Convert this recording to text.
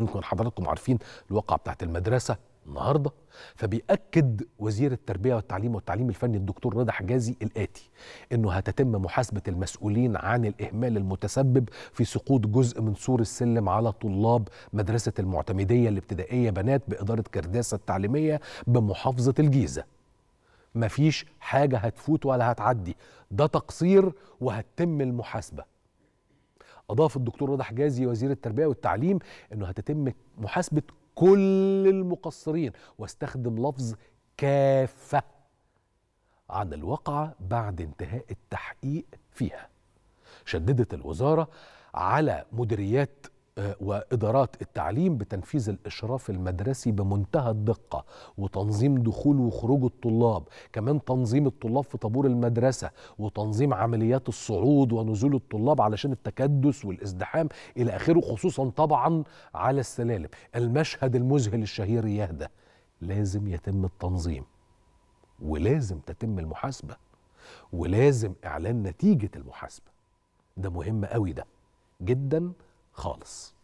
يمكن حضراتكم عارفين الواقعة بتاعت المدرسة النهاردة فبيأكد وزير التربية والتعليم والتعليم الفني الدكتور رضا حجازي الآتي أنه هتتم محاسبة المسؤولين عن الإهمال المتسبب في سقوط جزء من سور السلم على طلاب مدرسة المعتمدية الابتدائية بنات بإدارة كرداسة التعليمية بمحافظة الجيزة مفيش حاجة هتفوت ولا هتعدي ده تقصير وهتتم المحاسبة أضاف الدكتور رضا حجازي وزير التربية والتعليم أنه هتتم محاسبة كل المقصرين واستخدم لفظ كافة عن الواقعة بعد انتهاء التحقيق فيها شددت الوزارة على مديريات وادارات التعليم بتنفيذ الاشراف المدرسي بمنتهى الدقه وتنظيم دخول وخروج الطلاب كمان تنظيم الطلاب في طابور المدرسه وتنظيم عمليات الصعود ونزول الطلاب علشان التكدس والازدحام الى اخره خصوصا طبعا على السلالم المشهد المذهل الشهير يهدى لازم يتم التنظيم ولازم تتم المحاسبه ولازم اعلان نتيجه المحاسبه ده مهم قوي ده جدا خالص